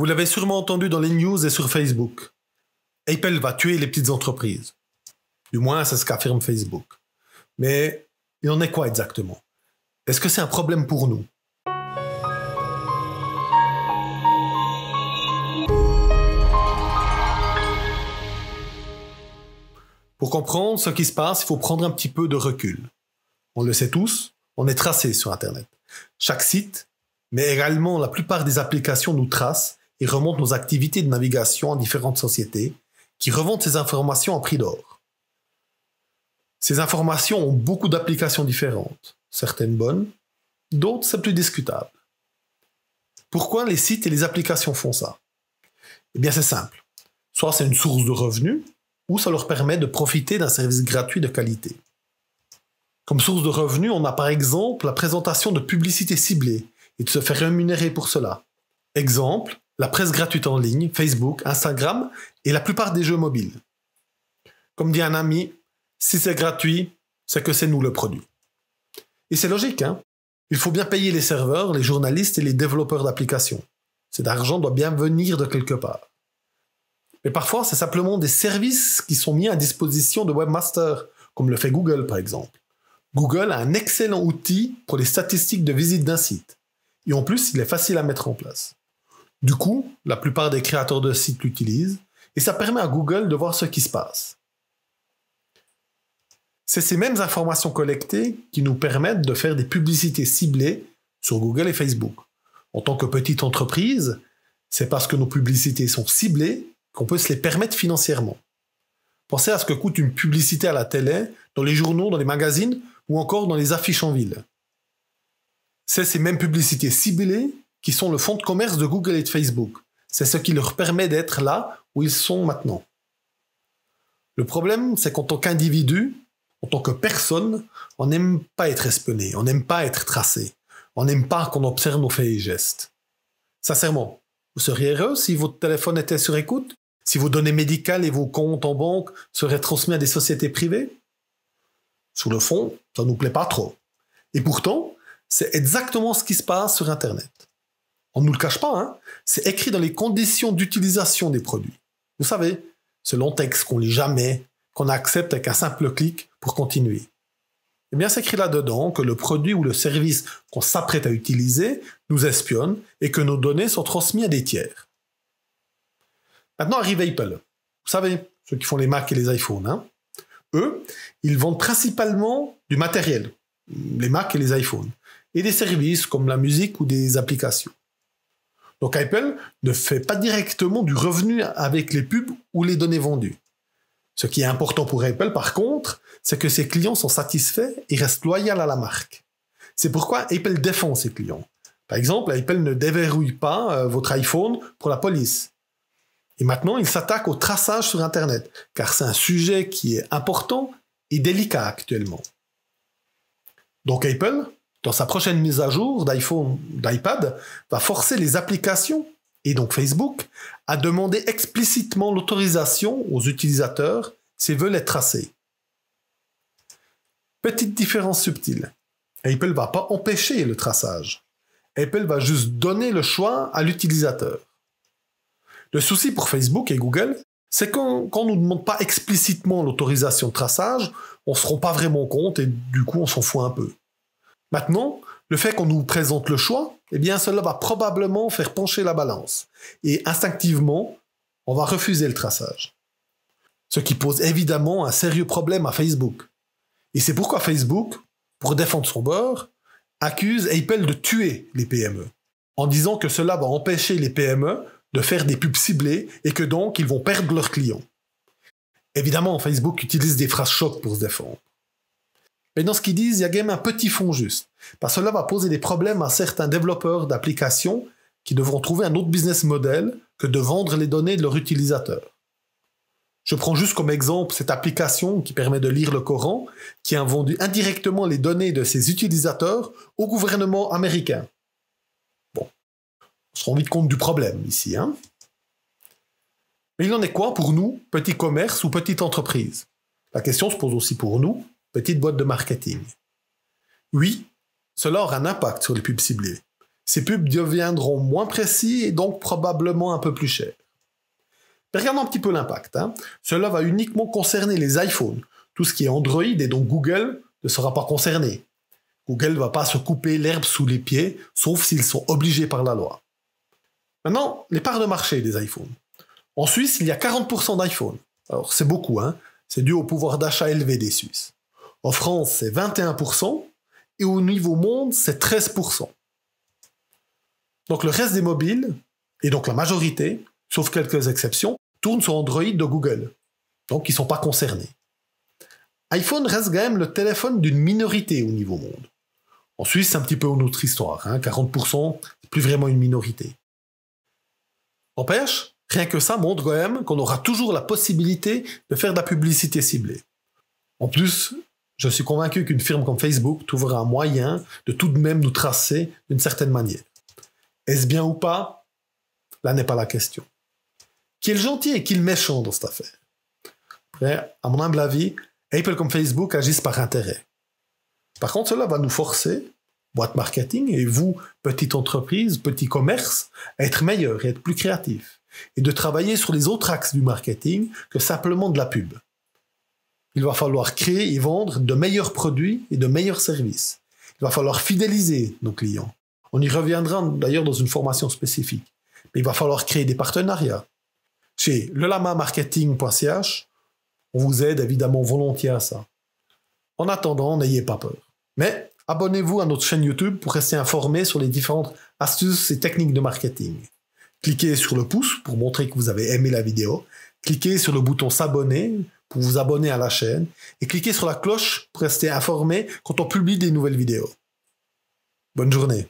Vous l'avez sûrement entendu dans les news et sur Facebook. Apple va tuer les petites entreprises. Du moins, c'est ce qu'affirme Facebook. Mais il en est quoi exactement Est-ce que c'est un problème pour nous Pour comprendre ce qui se passe, il faut prendre un petit peu de recul. On le sait tous, on est tracé sur Internet. Chaque site, mais également la plupart des applications nous tracent et remontent nos activités de navigation à différentes sociétés qui revendent ces informations en prix d'or. Ces informations ont beaucoup d'applications différentes, certaines bonnes, d'autres c'est plus discutable. Pourquoi les sites et les applications font ça Eh bien c'est simple. Soit c'est une source de revenus, ou ça leur permet de profiter d'un service gratuit de qualité. Comme source de revenus, on a par exemple la présentation de publicités ciblées et de se faire rémunérer pour cela. Exemple, la presse gratuite en ligne, Facebook, Instagram et la plupart des jeux mobiles. Comme dit un ami, si c'est gratuit, c'est que c'est nous le produit. Et c'est logique, hein Il faut bien payer les serveurs, les journalistes et les développeurs d'applications. Cet argent doit bien venir de quelque part. Mais parfois, c'est simplement des services qui sont mis à disposition de webmasters, comme le fait Google par exemple. Google a un excellent outil pour les statistiques de visite d'un site. Et en plus, il est facile à mettre en place. Du coup, la plupart des créateurs de sites l'utilisent et ça permet à Google de voir ce qui se passe. C'est ces mêmes informations collectées qui nous permettent de faire des publicités ciblées sur Google et Facebook. En tant que petite entreprise, c'est parce que nos publicités sont ciblées qu'on peut se les permettre financièrement. Pensez à ce que coûte une publicité à la télé, dans les journaux, dans les magazines ou encore dans les affiches en ville. C'est ces mêmes publicités ciblées qui sont le fonds de commerce de Google et de Facebook. C'est ce qui leur permet d'être là où ils sont maintenant. Le problème, c'est qu'en tant qu'individu, en tant que personne, on n'aime pas être espionné, on n'aime pas être tracé, on n'aime pas qu'on observe nos faits et gestes. Sincèrement, vous seriez heureux si votre téléphone était sur écoute, si vos données médicales et vos comptes en banque seraient transmis à des sociétés privées Sous le fond, ça ne nous plaît pas trop. Et pourtant, c'est exactement ce qui se passe sur Internet on ne nous le cache pas, hein. c'est écrit dans les conditions d'utilisation des produits. Vous savez, ce long texte qu'on lit jamais, qu'on accepte avec un simple clic pour continuer. Eh bien, c'est écrit là-dedans que le produit ou le service qu'on s'apprête à utiliser nous espionne et que nos données sont transmises à des tiers. Maintenant arrive Apple. Vous savez, ceux qui font les Mac et les iPhones. Hein. Eux, ils vendent principalement du matériel, les Mac et les iPhones, et des services comme la musique ou des applications. Donc Apple ne fait pas directement du revenu avec les pubs ou les données vendues. Ce qui est important pour Apple, par contre, c'est que ses clients sont satisfaits et restent loyaux à la marque. C'est pourquoi Apple défend ses clients. Par exemple, Apple ne déverrouille pas euh, votre iPhone pour la police. Et maintenant, il s'attaque au traçage sur Internet, car c'est un sujet qui est important et délicat actuellement. Donc Apple dans sa prochaine mise à jour d'iPhone, d'iPad, va forcer les applications et donc Facebook à demander explicitement l'autorisation aux utilisateurs s'ils veulent être tracés. Petite différence subtile. Apple ne va pas empêcher le traçage. Apple va juste donner le choix à l'utilisateur. Le souci pour Facebook et Google, c'est qu'on quand nous demande pas explicitement l'autorisation de traçage, on ne se rend pas vraiment compte et du coup on s'en fout un peu. Maintenant, le fait qu'on nous présente le choix, eh bien, cela va probablement faire pencher la balance. Et instinctivement, on va refuser le traçage. Ce qui pose évidemment un sérieux problème à Facebook. Et c'est pourquoi Facebook, pour défendre son bord, accuse Apple de tuer les PME, en disant que cela va empêcher les PME de faire des pubs ciblées et que donc ils vont perdre leurs clients. Évidemment, Facebook utilise des phrases chocs pour se défendre. Mais dans ce qu'ils disent, il y a quand même un petit fond juste. Parce que cela va poser des problèmes à certains développeurs d'applications qui devront trouver un autre business model que de vendre les données de leurs utilisateurs. Je prends juste comme exemple cette application qui permet de lire le Coran, qui a vendu indirectement les données de ses utilisateurs au gouvernement américain. Bon, on se rend vite compte du problème ici. Hein. Mais il en est quoi pour nous, petit commerce ou petite entreprise La question se pose aussi pour nous, petite boîte de marketing. Oui, cela aura un impact sur les pubs ciblées. Ces pubs deviendront moins précis et donc probablement un peu plus chers. Mais regardons un petit peu l'impact. Hein. Cela va uniquement concerner les iPhones. Tout ce qui est Android et donc Google ne sera pas concerné. Google ne va pas se couper l'herbe sous les pieds, sauf s'ils sont obligés par la loi. Maintenant, les parts de marché des iPhones. En Suisse, il y a 40% d'iPhones. Alors c'est beaucoup, hein. c'est dû au pouvoir d'achat élevé des Suisses. En France, c'est 21%, et au niveau monde, c'est 13%. Donc le reste des mobiles, et donc la majorité, sauf quelques exceptions, tournent sur Android de Google. Donc ils ne sont pas concernés. iPhone reste quand même le téléphone d'une minorité au niveau monde. En Suisse, c'est un petit peu une autre histoire. Hein, 40%, c'est plus vraiment une minorité. En Empêche, rien que ça montre quand même qu'on aura toujours la possibilité de faire de la publicité ciblée. En plus, je suis convaincu qu'une firme comme Facebook trouvera un moyen de tout de même nous tracer d'une certaine manière. Est-ce bien ou pas Là n'est pas la question. Qui est le gentil et qui est le méchant dans cette affaire à mon humble avis, Apple comme Facebook agissent par intérêt. Par contre, cela va nous forcer, boîte marketing, et vous, petite entreprise, petit commerce, à être meilleurs et être plus créatifs et de travailler sur les autres axes du marketing que simplement de la pub. Il va falloir créer et vendre de meilleurs produits et de meilleurs services. Il va falloir fidéliser nos clients. On y reviendra d'ailleurs dans une formation spécifique. Mais il va falloir créer des partenariats. Chez lelamamarketing.ch, on vous aide évidemment volontiers à ça. En attendant, n'ayez pas peur. Mais abonnez-vous à notre chaîne YouTube pour rester informé sur les différentes astuces et techniques de marketing. Cliquez sur le pouce pour montrer que vous avez aimé la vidéo. Cliquez sur le bouton s'abonner pour vous abonner à la chaîne et cliquez sur la cloche pour rester informé quand on publie des nouvelles vidéos. Bonne journée.